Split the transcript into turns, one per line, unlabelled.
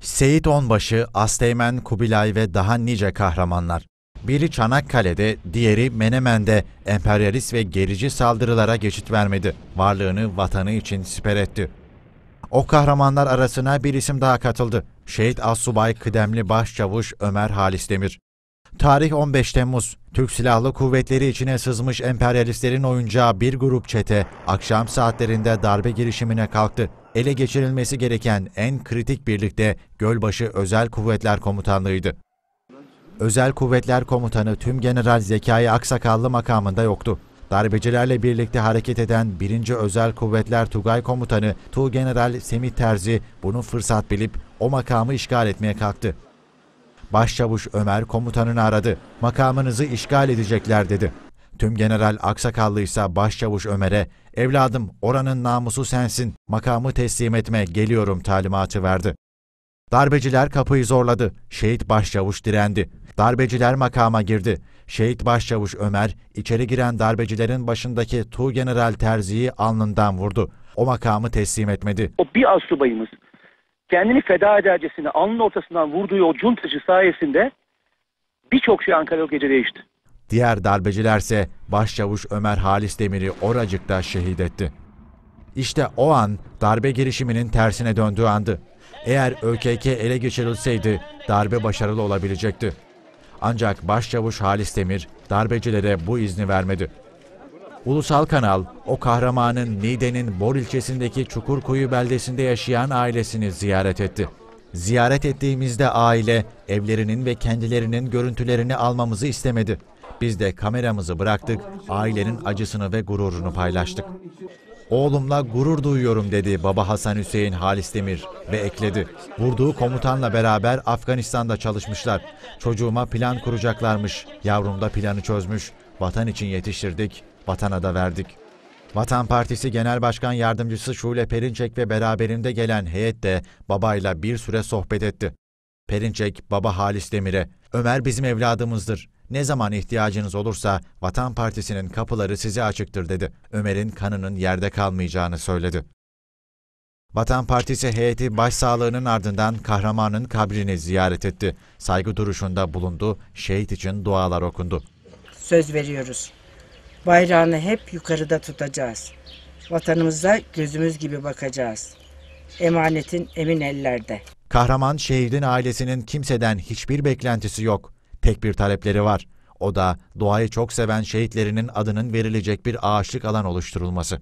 Seyit Onbaşı, Asteğmen Kubilay ve daha nice kahramanlar. Biri Çanakkale'de, diğeri Menemen'de emperyalist ve gerici saldırılara geçit vermedi. Varlığını vatanı için siper etti. O kahramanlar arasına bir isim daha katıldı. Şehit Assubay Kıdemli Başçavuş Ömer Halis Demir. Tarih 15 Temmuz. Türk Silahlı Kuvvetleri içine sızmış emperyalistlerin oyuncağı bir grup çete akşam saatlerinde darbe girişimine kalktı ele geçirilmesi gereken en kritik birlikte Gölbaşı Özel Kuvvetler Komutanlığı'ydı. Özel Kuvvetler Komutanı Tüm General Zekai Aksakallı makamında yoktu. Darbecilerle birlikte hareket eden 1. Özel Kuvvetler Tugay Komutanı Tu General Semih Terzi bunu fırsat bilip o makamı işgal etmeye kalktı. Başçavuş Ömer komutanını aradı. Makamınızı işgal edecekler dedi. Tüm general Aksakallı ise başçavuş Ömer'e evladım oranın namusu sensin, makamı teslim etme geliyorum talimatı verdi. Darbeciler kapıyı zorladı. Şehit başçavuş direndi. Darbeciler makama girdi. Şehit başçavuş Ömer, içeri giren darbecilerin başındaki Tu General Terzi'yi alnından vurdu. O makamı teslim etmedi. O bir astubayımız. kendini feda edercesine alnın ortasından vurduğu o cuntacı sayesinde birçok şey Ankara o gece değişti. Diğer darbecilerse başçavuş Ömer Halis Demir'i oracıkta şehit etti. İşte o an darbe girişiminin tersine döndüğü andı. Eğer ÖKK ele geçirilseydi darbe başarılı olabilecekti. Ancak başçavuş Halis Demir darbecilere bu izni vermedi. Ulusal Kanal, o kahramanın Niğde'nin Bor ilçesindeki Çukurkuyu beldesinde yaşayan ailesini ziyaret etti. Ziyaret ettiğimizde aile evlerinin ve kendilerinin görüntülerini almamızı istemedi. Biz de kameramızı bıraktık, ailenin acısını ve gururunu paylaştık. Oğlumla gurur duyuyorum dedi baba Hasan Hüseyin Halis Demir ve ekledi. Vurduğu komutanla beraber Afganistan'da çalışmışlar. Çocuğuma plan kuracaklarmış. Yavrum da planı çözmüş. Vatan için yetiştirdik, vatana da verdik. Vatan Partisi Genel Başkan Yardımcısı Şule Perinçek ve beraberinde gelen heyet de babayla bir süre sohbet etti. Perinçek, baba Halis Demir'e, Ömer bizim evladımızdır. Ne zaman ihtiyacınız olursa Vatan Partisi'nin kapıları size açıktır dedi. Ömer'in kanının yerde kalmayacağını söyledi. Vatan Partisi heyeti başsağlığının ardından kahramanın kabrini ziyaret etti. Saygı duruşunda bulundu, şehit için dualar okundu. Söz veriyoruz. Bayrağını hep yukarıda tutacağız. Vatanımıza gözümüz gibi bakacağız. Emanetin emin ellerde. Kahraman şehidin ailesinin kimseden hiçbir beklentisi yok. Tek bir talepleri var. O da doğayı çok seven şehitlerinin adının verilecek bir ağaçlık alan oluşturulması.